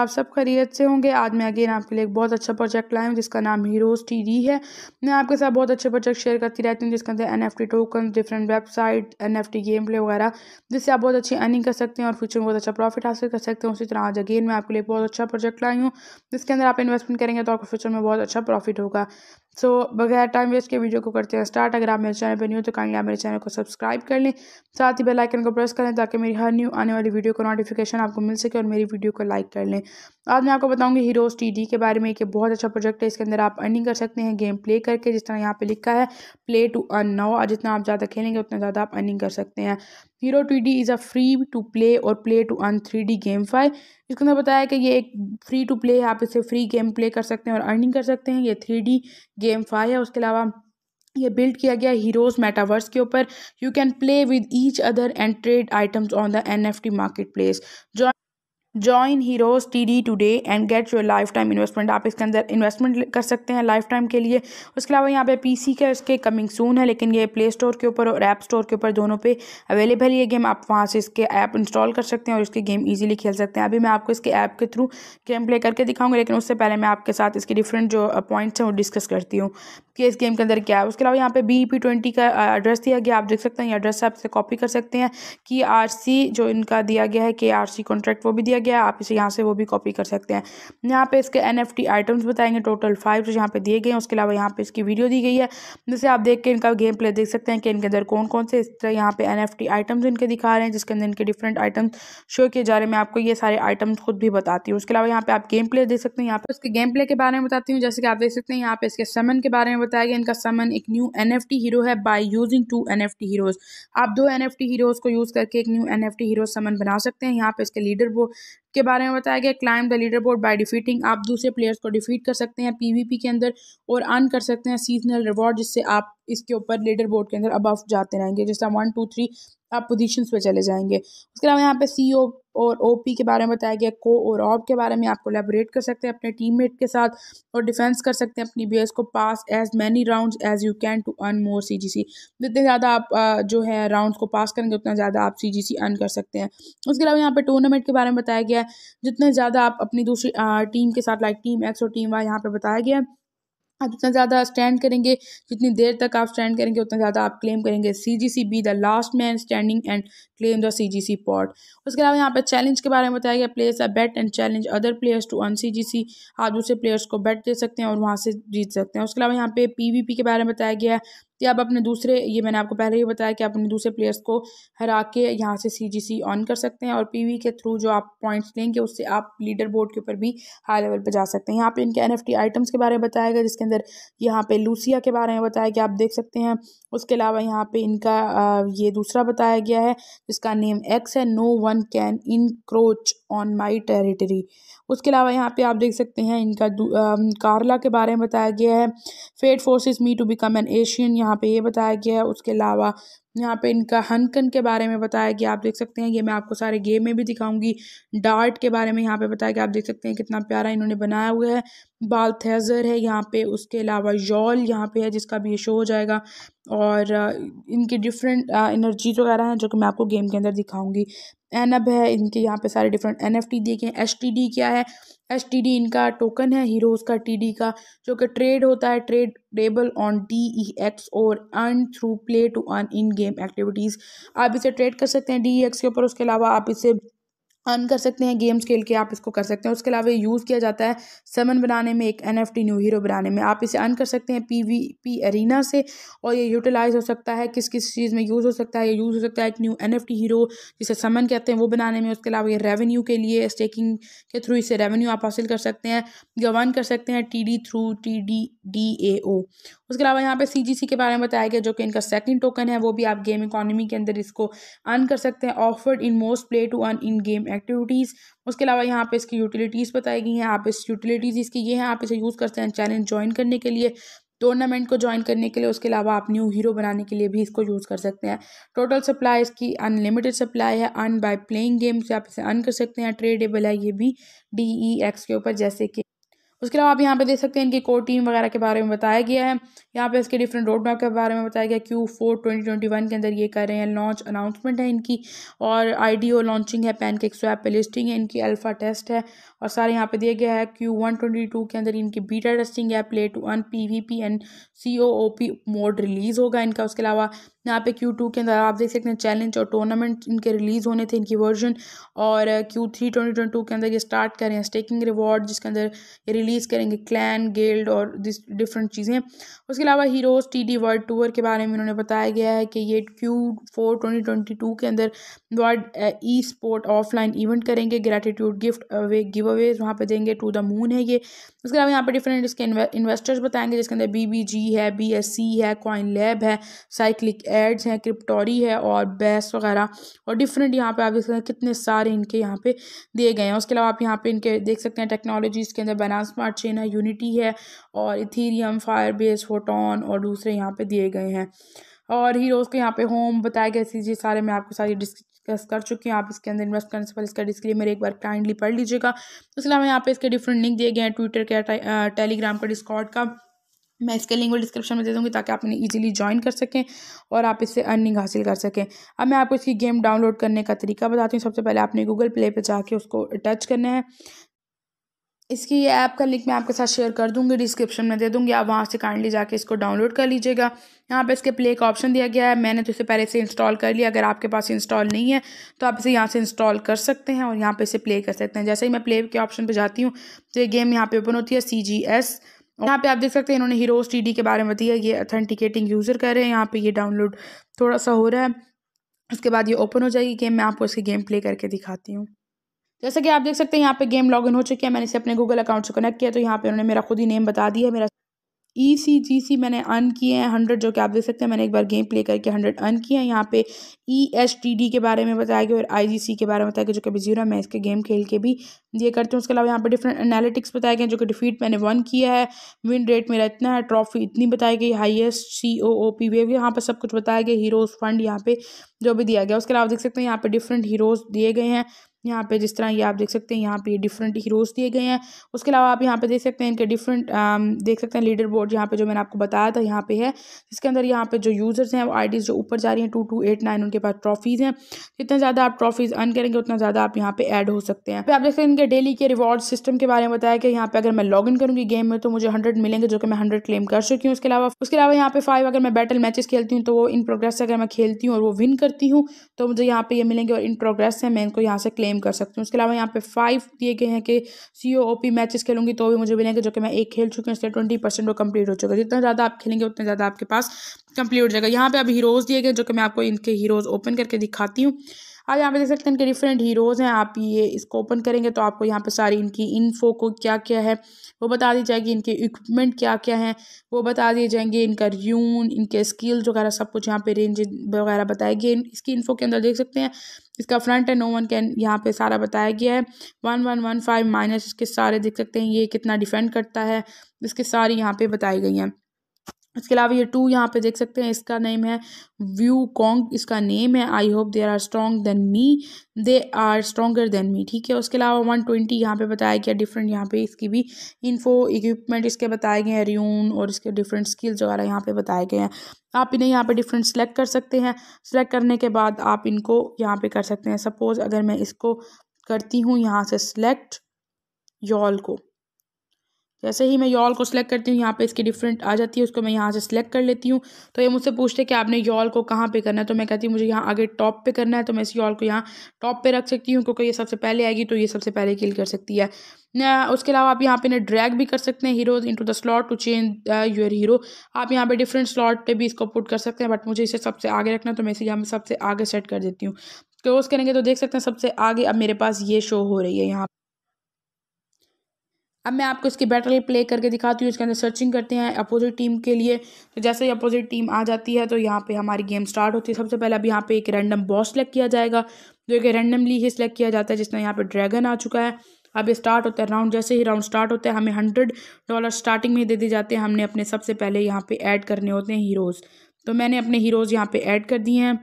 आप सब खरीत से होंगे आज मैं अगेन आपके लिए एक बहुत अच्छा प्रोजेक्ट लाया हूँ जिसका नाम हीरोज टी डी है मैं आपके साथ बहुत अच्छे प्रोजेक्ट शेयर करती रहती हूँ जिसके अंदर N F T token different website N F T game play वगैरह जिससे आप बहुत अच्छी अर्निंग कर सकते हैं और फ्यूचर में बहुत अच्छा प्रॉफिट हासिल कर सकते हैं उसी तरह आज अगेन मैं आपके लिए बहुत अच्छा प्रोजेक्ट लाई हूँ जिसके अंदर आप इन्वेस्टमेंट करेंगे तो आपको फ्यूचर में बहुत अच्छा प्रॉफिट होगा सो so, बगैर टाइम वेस्ट के वीडियो को करते हैं स्टार्ट अगर आप मेरे चैनल पर न्यू तो काइंडली आप मेरे चैनल को सब्सक्राइब कर लें साथ ही बेल आइकन को प्रेस करें ताकि मेरी हर न्यू आने वाली वीडियो को नोटिफिकेशन आपको मिल सके और मेरी वीडियो को लाइक कर लें आज मैं आपको बताऊंगी हीरोज टी के बारे में एक बहुत अच्छा प्रोजेक्ट है इसके अंदर आप अर्निंग कर सकते हैं गेम प्ले करके जिस तरह यहाँ पे लिखा है प्ले टू अर्न नाउ और जितना आप ज़्यादा खेलेंगे उतना ज़्यादा आप अर्निंग कर सकते हैं hero T D is a free to play और play to earn three D GameFi इसके अंदर बताया कि ये एक फ्री टू प्ले है आप इसे फ्री गेम प्ले कर सकते हैं और अर्निंग कर सकते हैं ये थ्री डी गेम फाई है उसके अलावा ये बिल्ड किया गया हीरोज़ मेटावर्स के ऊपर you can play with each other and trade items on the N F T marketplace join join heroes T D today and get your lifetime investment आप इसके अंदर investment कर सकते हैं life time के लिए उसके अलावा यहाँ पे सी का इसके कमिंग सून है लेकिन ये प्ले स्टोर के ऊपर और ऐप स्टोर के ऊपर दोनों पे अवेलेबल है ये गेम आप वहाँ से इसके ऐप इंस्टॉल कर सकते हैं और इसके गेम ईजिली खेल सकते हैं अभी मैं आपको इसके ऐप के थ्रू गेम प्ले करके दिखाऊंगा लेकिन उससे पहले मैं आपके साथ इसके डिफरेंट जो पॉइंट्स हैं वो डिस्कस करती हूँ कि इस गेम के अंदर क्या है उसके अलावा यहाँ पे बी पी ट्वेंटी का एड्रेस दिया गया आप देख सकते हैं ये एड्रेस आप इसे कॉपी कर सकते हैं कि आर सी जो इनका दिया गया है के आर सी कॉन्ट्रैक्ट वो भी दिया गया आप इसे यहाँ से वो भी कॉपी कर सकते हैं यहाँ पे इसके एन आइटम्स बताएंगे टोटल फाइव जो यहाँ पे दिए गए हैं उसके अलावा यहाँ पे इसकी वीडियो दी गई है जैसे आप देख के इनका गेम प्ले देख सकते हैं कि इनके अंदर कौन कौन से इस तरह यहाँ पे एन आइटम्स इनके दिखा रहे हैं जिसके अंदर इनके डिफरेंट आइटम्स शो किए जा रहे हैं मैं आपको ये सारे आइटम्स खुद भी बताती हूँ उसके अलावा यहाँ पे आप गेम प्ले देख सकते हैं यहाँ पे उसके गेम प्ले के बारे में बताती हूँ जैसे कि आप देख सकते हैं यहाँ पे इसके समन के बारे में बताया गया इनका समन एक न्यू एन हीरो है by using two N heroes आप दो एन हीरोज को यूज़ करके एक new N F hero summon बना सकते हैं यहाँ पे इसके लीडर वो के बारे में बताया गया claim the leaderboard by defeating आप दूसरे प्लेयर्स को डिफीट कर सकते हैं पीवीपी के अंदर और अर्न कर सकते हैं सीजनल रिवॉर्ड जिससे आप इसके ऊपर लीडर बोर्ड के अंदर अब जाते रहेंगे जैसे वन टू थ्री आप पोजिशन पे चले जाएंगे उसके अलावा यहाँ पे सी ओ e और पी के बारे में बताया गया को और ऑब के बारे में आप कोलेबोरेट कर सकते हैं अपने मेट के साथ और डिफेंस कर सकते हैं अपनी बेस को pass as many round as you can to earn more C G C जितने ज़्यादा आप जो है राउंड को पास करेंगे उतना ज़्यादा आप सी जी सी अर्न कर सकते हैं उसके अलावा यहाँ पर टूर्नामेंट के बारे में बताया गया है जितने ज़्यादा आप अपनी दूसरी टीम के साथ लाइक टीम एक्स और टीम वाई यहाँ पर बताया गया है आप जितना ज़्यादा स्टैंड करेंगे जितनी देर तक आप स्टैंड करेंगे उतना ज़्यादा आप क्लेम करेंगे C G C be the last man standing and claim the C G C pot उसके अलावा यहाँ पर चैलेंज के बारे में बताया गया players a bet and challenge other players to earn C G C आप दूसरे प्लेयर्स को बैट दे सकते हैं और वहाँ से जीत सकते हैं उसके अलावा यहाँ पे पी वी पी के बारे में बताया गया कि आप अपने दूसरे ये मैंने आपको पहले ही बताया कि आप अपने दूसरे प्लेयर्स को हरा के यहाँ से सी ऑन कर सकते हैं और पी के थ्रू जो आप पॉइंट्स लेंगे उससे आप लीडर बोर्ड के ऊपर भी हाई लेवल पर जा सकते हैं यहाँ पे इनके एन आइटम्स के बारे में बताया गया जिसके अंदर यहाँ पे लूसिया के बारे में बताया गया आप देख सकते हैं उसके अलावा यहाँ पे इनका ये दूसरा बताया गया है जिसका नेम एक्स है no one can encroach on my territory उसके अलावा यहाँ पे आप देख सकते हैं इनका आ, के बारे में बताया गया है fate forces me to become an Asian यहाँ यहाँ पे ये बताया गया है उसके अलावा यहाँ पे इनका हनकन के बारे में बताया गया आप देख सकते हैं ये मैं आपको सारे गेम में भी दिखाऊंगी डार्ट के बारे में यहाँ पे बताया गया आप देख सकते हैं कितना प्यारा इन्होंने बनाया हुआ है बालथेजर है यहाँ पे उसके अलावा यॉल यहाँ पे है जिसका भी ये शो हो जाएगा और इनकी डिफरेंट एनर्जीज वगैरह हैं जो कि मैं आपको गेम के अंदर दिखाऊंगी एनब है इनके यहाँ पे सारे डिफरेंट एन एफ टी देखे एस टी डी क्या है एस टी डी इनका टोकन है हीरोज़ का टी डी का जो कि ट्रेड होता है tradable on D E X और earn through play to earn in game activities आप इसे ट्रेड कर सकते हैं डी ई एक्स के ऊपर उसके अलावा आप इसे अर्न कर सकते हैं गेम्स खेल के आप इसको कर सकते हैं उसके अलावा यूज़ किया जाता है समन बनाने में एक एन न्यू हीरो बनाने में आप इसे अर्न कर सकते हैं पी वी पी एरिना से और ये यूटिलाइज हो सकता है किस किस चीज़ में यूज़ हो सकता है ये यूज़ हो सकता है एक न्यू एन हीरो जिसे समन कहते हैं वो बनाने में उसके अलावा ये रेवेन्यू के लिए स्टेकिंग के थ्रू इसे रेवेन्यू आप हासिल कर सकते हैं गवन कर सकते हैं T D through T D D A उसके अलावा यहाँ पे सी के बारे में बताया गया जो कि इनका सेकंड टोकन है वो भी आप गेम इकोनॉमी के अंदर इसको अर्न कर सकते हैं offered in most play to earn in game activities उसके अलावा यहाँ पे इसकी यूटिलिटीज़ बताई गई हैं आप इस यूटिलिटीज़ इसकी ये हैं आप इसे यूज़ करते हैं चैलेंज ज्वाइन करने के लिए टूर्नामेंट को ज्वाइन करने के लिए उसके अलावा आप न्यू हीरो बनाने के लिए भी इसको यूज़ कर सकते हैं टोटल सप्लाई इसकी अनलिमिटेड सप्लाई है अन बाय प्लेइंग गेम से आप इसे अर्न कर सकते हैं ट्रेडेबल है ये भी डी ई एक्स के ऊपर जैसे कि उसके अलावा आप यहाँ पे देख सकते हैं इनकी कोर टीम वगैरह के बारे में बताया गया है यहाँ पे इसके डिफरेंट रोड मैप के बारे में बताया गया Q four twenty twenty one के अंदर ये कर रहे हैं लॉन्च अनाउंसमेंट है इनकी और आई डी ओ लॉन्चिंग है पैन केक स्वैप लिस्टिंग है इनकी अल्फ़ा टेस्ट है और सारे यहाँ पे दिया गया है क्यू वन ट्वेंटी टू के अंदर इनकी बीटा टेस्टिंग है play two one P V P and C O O P mode release होगा इनका उसके अलावा यहाँ पे क्यू टू के अंदर आप देख सकते हैं चैलेंज और टूर्नामेंट इनके रिलीज़ होने थे इनकी वर्जन और Q three twenty twenty two के अंदर ये स्टार्ट कर रहे हैं स्टेकिंग रिवॉर्ड जिसके अंदर ये रिलीज रिलीज़ करेंगे क्लैन गेल्ड और दिस डिफरेंट चीज़ें उसके अलावा heroes T D world tour के बारे में उन्होंने बताया गया है कि ये Q four twenty twenty two के अंदर world esport offline event करेंगे gratitude gift away giveaways वहाँ पर देंगे टू द मून है ये उसके अलावा यहाँ पर डिफरेंट इसके इन्वेस्टर्स बताएंगे जिसके अंदर बी बी जी है बी एस सी है कॉइन लैब है साइक्लिक एड्स हैं क्रिप्टोरी है और बैस वगैरह और डिफरेंट यहाँ पर आप देख सकते हैं कितने सारे इनके यहाँ पे दिए गए हैं उसके अलावा आप यहाँ पे इनके देख सकते हैं टेक्नोलॉजीज़ के अंदर बनास स्मार्ट चेन है यूनिटी है और इथीरियम फायरबेस फोटोन और दूसरे यहाँ पे दिए गए हैं और हीरोज़ के यहाँ पे होम बताए गए चीज़ें सारे मैं आपको सारी डिस्कस कर चुकी हूँ आप इसके अंदर इन्वेस्ट करने से पहले इसका डिस्क्लेमर एक बार काइंडली पढ़ लीजिएगा उसके तो अलावा यहाँ पे इसके डिफरेंट लिंक दिए गए हैं ट्विटर का टेलीग्राम का डिस्कॉर्ड का मैं इसके लिंक को डिस्क्रिप्शन में दे दूँगी ताकि आप इन्हें ईजिली ज्वाइन कर सकें और आप इससे अर्निंग हासिल कर सकें अब मैं आपको इसकी गेम डाउनलोड करने का तरीका बताती हूँ सबसे पहले आपने गूगल प्ले पर जाके उसको टच करना है इसकी ये ऐप का लिंक मैं आपके साथ शेयर कर दूंगी डिस्क्रिप्शन में दे दूंगी आप वहाँ से काइंडली जाके इसको डाउनलोड कर लीजिएगा यहाँ पे इसके प्ले का ऑप्शन दिया गया है मैंने तो इसे पहले से इंस्टॉल कर लिया अगर आपके पास इंस्टॉल नहीं है तो आप इसे यहाँ से इंस्टॉल कर सकते हैं और यहाँ पर इसे प्ले कर सकते हैं जैसे ही मैं प्ले के ऑप्शन पर जाती हूँ तो ये गेम यहाँ पर ओपन होती है सी जी एस यहाँ पे आप देख सकते हैं इन्होंने हीरोज टी डी के बारे में बताया ये अथेंटिकेटिंग यूज़र कर रहे हैं यहाँ पे ये डाउनलोड थोड़ा सा हो रहा है उसके बाद ये ओपन हो जाएगी गेम मैं आपको इसके गेम प्ले करके दिखाती हूँ जैसे कि आप देख सकते हैं यहाँ पे गेम लॉगिन हो चुकी है मैंने इसे अपने गूगल अकाउंट से कनेक्ट किया तो यहाँ पे उन्होंने मेरा खुद ही नेम बता दिया है मेरा ई सी जी सी मैंने अन किए हैं हंड्रेड जो कि आप देख सकते हैं मैंने एक बार गेम प्ले करके हंड्रेड अन किए हैं यहाँ पे ई एस टी डी के बारे में बताया गया और आई जी सी के बारे में बताया गया जो कि जीरो मैं इसके गेम खेल के भी ये करती हूँ उसके अलावा यहाँ पे डिफरेंट एनालिटिक्स बताए गए जो कि डिफीट मैंने वन किया है विन रेट मेरा इतना है ट्रॉफी इतनी बताई गई highest C O O P wave यहाँ पर सब कुछ बताया गया हीरोज़ फंड यहाँ पे जो भी दिया गया उसके अलावा देख सकते हैं यहाँ पे डिफरेंट हीरोज़ दिए गए हैं यहाँ पे जिस तरह ये आप देख सकते हैं यहाँ पे डिफरेंट हीरोज़ दिए गए हैं उसके अलावा आप यहाँ पे देख सकते हैं इनके डिफरेंट देख सकते हैं लीडर बोर्ड यहाँ पे जो मैंने आपको बताया था यहाँ पे है जिसके अंदर यहाँ पे जो यूज़र्स हैं वो आईडीज़ जो ऊपर जा रही हैं टू टू एट नाइन उनके पास ट्रॉफीज़ हैं जितना ज़्यादा आप ट्रॉफीज़ अर्न करेंगे उतना ज़्यादा आप यहाँ पर ऐड हो सकते हैं आप देख सकते हैं इनके डेली के रिवॉर्ड सिस्टम के बारे में बताया कि यहाँ पर अगर मैं लॉग इन करूँगी गेम में तो मुझे हंड्रेड मिलेंगे जो कि मैं हंड्रेड क्लेम कर चुकी हूँ उसके अलावा उसके अलावा यहाँ पे फाइव अगर मैं बैटल मैचेस खेलती हूँ तो वो इन प्रोग्रेस अगर मैं खेलती हूँ और वो विन करती हूँ तो मुझे यहाँ पे ये मिलेंगे और इन प्रोग्रेस से मैं इनको यहाँ से क्लेम क्लेम कर सकती हूँ उसके अलावा यहाँ पे फाइव दिए गए हैं कि सी ओ ओ पी मैचेस खेलूंगी तो भी मुझे मिलेंगे जो कि मैं एक खेल चुकी हूँ इसलिए ट्वेंटी परसेंट वो कम्प्लीट हो चुका है जितना ज़्यादा आप खेलेंगे उतना ज़्यादा आपके पास कम्प्लीट हो जाएगा यहाँ पे अब हीरोज़ दिए गए जो कि मैं आपको इनके हीरोज़ ओपन करके दिखाती हूँ आप यहाँ पे देख सकते हैं इनके डिफरेंट हीरोज़ हैं आप ये इसको ओपन करेंगे तो आपको यहाँ पे सारी इनकी इन्फो को क्या क्या है वो बता दी जाएगी इनके इक्विपमेंट क्या क्या हैं वो बता दिए जाएंगे इनका यून इनके स्किल्स वगैरह सब कुछ यहाँ पे रेंज वगैरह गए इसकी इन्फो के अंदर देख सकते हैं इसका फ्रंट एंड वन कैन यहाँ पे सारा बताया गया है one one one five minus इसके सारे देख सकते हैं ये कितना डिफेंड करता है इसके सारी यहाँ पे बताई गई हैं इसके अलावा ये टू यहाँ पे देख सकते हैं इसका नेम है व्यू कॉन्ग इसका नेम है I hope they are strong than me they are stronger than me ठीक है उसके अलावा वन ट्वेंटी यहाँ पे बताया गया डिफरेंट यहाँ पे इसकी भी इन्फो इक्विपमेंट इसके बताए गए हैं रियून और इसके डिफरेंट स्किल्स वगैरह यहाँ पे बताए गए हैं आप इन्हें यहाँ पे डिफरेंट सेलेक्ट कर सकते हैं सेलेक्ट करने के बाद आप इनको यहाँ पे कर सकते हैं सपोज़ अगर मैं इसको करती हूँ यहाँ से सेलेक्ट यॉल को जैसे तो ही मैं यॉल को सिलेक्ट करती हूँ यहाँ पे इसकी डिफरेंट आ जाती है उसको मैं यहाँ से सिलेक्ट कर लेती हूँ तो ये मुझसे पूछते हैं कि आपने यॉल को कहाँ पे करना है तो मैं कहती हूँ मुझे यहाँ आगे टॉप पे करना है तो मैं इस यॉल को यहाँ टॉप पे रख सकती हूँ क्योंकि ये सबसे पहले आएगी तो ये सबसे पहले किल कर सकती है उसके अलावा आप यहाँ पे ना ड्रैग भी कर सकते हैं heroes in the slot to change your hero आप यहाँ पर डिफरेंट स्लॉट पर भी इसको पुट कर सकते हैं बट मुझे इसे सबसे आगे रखना है तो मैं इसे यहाँ सबसे आगे सेट कर देती हूँ क्लोज करेंगे तो देख सकते हैं सबसे आगे अब मेरे पास ये शो हो रही है यहाँ अब मैं आपको इसकी बैटल प्ले करके दिखाती हूँ इसके अंदर सर्चिंग करते हैं अपोजिट टीम के लिए तो जैसे ही अपोजिट टीम आ जाती है तो यहाँ पे हमारी गेम स्टार्ट होती है सबसे पहले अब यहाँ पे एक रैंडम बॉस सेलेक्ट किया जाएगा जो कि रैंडमली ही सिलेक्ट किया जाता है जिसमें यहाँ पे ड्रैगन आ चुका है अब स्टार्ट होता है राउंड जैसे ही राउंड स्टार्ट होता है हमें हंड्रेड डॉलर स्टार्टिंग में दे दिए जाते हैं हमने अपने सबसे पहले यहाँ पर ऐड करने होते हैं हीरोज़ तो मैंने अपने हीरोज़ यहाँ पर ऐड कर दिए हैं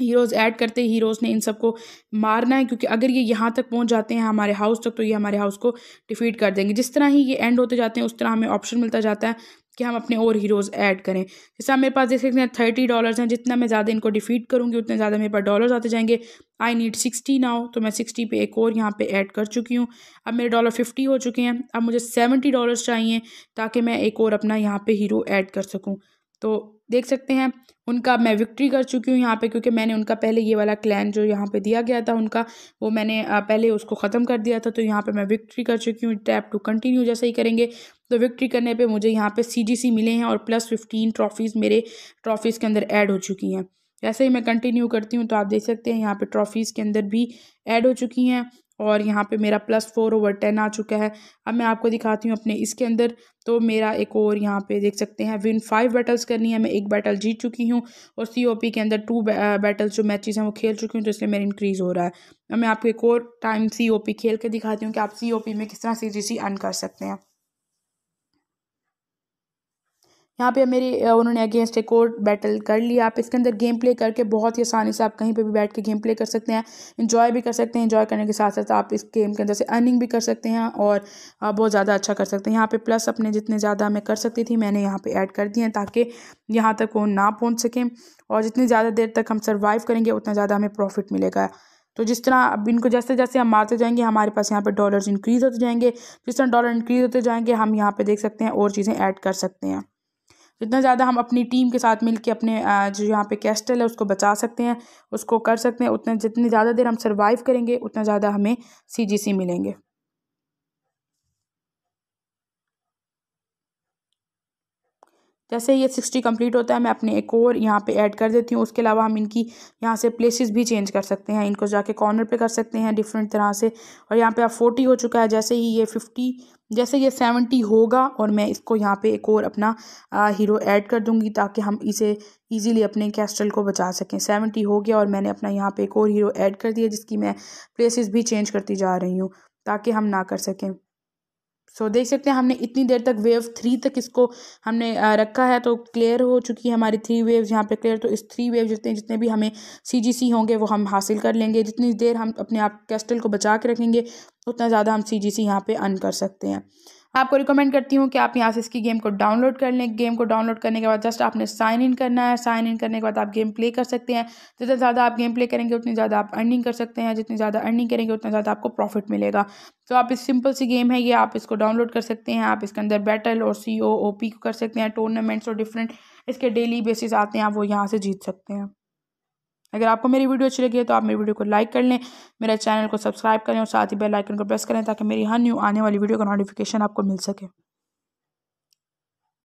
हीरोज़ ऐड करते हीरोज़ ने इन सबको मारना है क्योंकि अगर ये यहाँ तक पहुँच जाते हैं हमारे हाउस तक तो ये हमारे हाउस को डिफीट कर देंगे जिस तरह ही ये एंड होते जाते हैं उस तरह हमें ऑप्शन मिलता जाता है कि हम अपने और हीरोज़ ऐड करें जैसा मेरे पास देख सकते हैं थर्टी डॉलर्स हैं जितना मैं ज़्यादा इनको डिफीट करूँगी उतने ज़्यादा मेरे पास डॉलर्स आते जाएंगे आई नीड सिक्सटी नाउ तो मैं सिक्सटी पे एक और यहाँ पे ऐड कर चुकी हूँ अब मेरे डॉलर फिफ्टी हो चुके हैं अब मुझे सेवेंटी डॉलर्स चाहिए ताकि मैं एक और अपना यहाँ पर हीरो ऐड कर सकूँ तो देख सकते हैं उनका मैं विक्ट्री कर चुकी हूँ यहाँ पे क्योंकि मैंने उनका पहले ये वाला क्लैन जो यहाँ पे दिया गया था उनका वो मैंने पहले उसको ख़त्म कर दिया था तो यहाँ पे मैं विक्ट्री कर चुकी हूँ टैप टू कंटिन्यू जैसे ही करेंगे तो विक्ट्री करने पे मुझे यहाँ पे सी मिले हैं और प्लस फिफ्टीन ट्रॉफीज़ मेरे ट्रॉफीज़ के अंदर ऐड हो चुकी हैं जैसे ही मैं कंटिन्यू करती हूँ तो आप देख सकते हैं यहाँ पर ट्रॉफीज़ के अंदर भी ऐड हो चुकी हैं और यहाँ पे मेरा प्लस फोर ओवर टेन आ चुका है अब मैं आपको दिखाती हूँ अपने इसके अंदर तो मेरा एक और यहाँ पे देख सकते हैं विन फाइव बैटल्स करनी है मैं एक बैटल जीत चुकी हूँ और सी के अंदर टू बैटल्स जो मैचेस हैं वो खेल चुकी हूँ तो इसलिए मेरा इंक्रीज़ हो रहा है अब मैं आपको एक और टाइम सी खेल के दिखाती हूँ कि आप सी में किस तरह सी जी सी अर्न कर सकते हैं यहाँ पे मेरी उन्होंने अगेंस्ट एक और बैटल कर लिया आप इसके अंदर गेम प्ले करके बहुत ही आसानी से आप कहीं पे भी बैठ के गेम प्ले कर सकते हैं इन्जॉय भी कर सकते हैं इन्जॉय करने के साथ साथ आप इस गेम के अंदर से अर्निंग भी कर सकते हैं और बहुत ज़्यादा अच्छा कर सकते हैं यहाँ पे प्लस अपने जितने ज़्यादा मैं कर सकती थी मैंने यहाँ पर ऐड कर दिए हैं ताकि यहाँ तक वो ना पहुँच सकें और जितनी ज़्यादा देर तक हम सर्वाइव करेंगे उतना ज़्यादा हमें प्रॉफिट मिलेगा तो जिस तरह अब इनको जैसे जैसे हम मारते जाएंगे हमारे पास यहाँ पे डॉलर्स इंक्रीज़ होते जाएंगे जिस तरह डॉलर इंक्रीज़ होते जाएंगे हम यहाँ पे देख सकते हैं और चीज़ें ऐड कर सकते हैं जितना तो ज़्यादा हम अपनी टीम के साथ मिलकर अपने जो यहाँ पे कैस्टल है उसको बचा सकते हैं उसको कर सकते हैं उतना जितनी ज़्यादा देर हम सर्वाइव करेंगे उतना ज़्यादा हमें सी जी सी मिलेंगे जैसे ये सिक्सटी कंप्लीट होता है मैं अपने एक और यहाँ पे ऐड कर देती हूँ उसके अलावा हम इनकी यहाँ से प्लेसेस भी चेंज कर सकते हैं इनको जाके कॉर्नर पे कर सकते हैं डिफरेंट तरह से और यहाँ पे अब फोर्टी हो चुका है जैसे ही ये फिफ्टी जैसे ये सेवेंटी होगा और मैं इसको यहाँ पे एक और अपना आ, हीरो ऐड कर दूँगी ताकि हम इसे इजीली अपने कैस्टल को बचा सकें सेवेंटी हो गया और मैंने अपना यहाँ पे एक और हीरो ऐड कर दिया जिसकी मैं प्लेसेस भी चेंज करती जा रही हूँ ताकि हम ना कर सकें सो so, देख सकते हैं हमने इतनी देर तक वेव थ्री तक इसको हमने रखा है तो क्लियर हो चुकी है हमारी थ्री वेव्स यहाँ पे क्लियर तो इस थ्री वेव जितने जितने भी हमें सी होंगे वो हम हासिल कर लेंगे जितनी देर हम अपने आप कैस्टल को बचा के रखेंगे उतना ज़्यादा हम सी जी सी यहाँ पर अन कर सकते हैं मैं आपको रिकमेंड करती हूँ कि आप यहाँ से इसकी गेम को डाउनलोड कर लें गेम को डाउनलोड करने के बाद जस्ट आपने साइन इन करना है साइन इन करने के बाद आप गेम प्ले कर सकते हैं जितना ज़्यादा आप गेम प्ले करेंगे उतनी ज़्यादा आप अर्निंग कर सकते हैं जितनी ज़्यादा अर्निंग करेंगे उतना ज़्यादा आपको प्रॉफिट मिलेगा तो आप इस सिंपल सी गेम है ये आप इसको डाउनलोड कर सकते हैं आप इसके अंदर बैटल और सी ओ ओ पी कर सकते हैं टूर्नामेंट्स और डिफरेंट इसके डेली बेसिस आते हैं आप वो यहाँ से जीत सकते हैं अगर आपको मेरी वीडियो अच्छी लगी है तो आप मेरी वीडियो को लाइक कर लें मेरे चैनल को सब्सक्राइब करें और साथ ही बेल आइकन को प्रेस करें ताकि मेरी हर न्यू आने वाली वीडियो का नोटिफिकेशन आपको मिल सके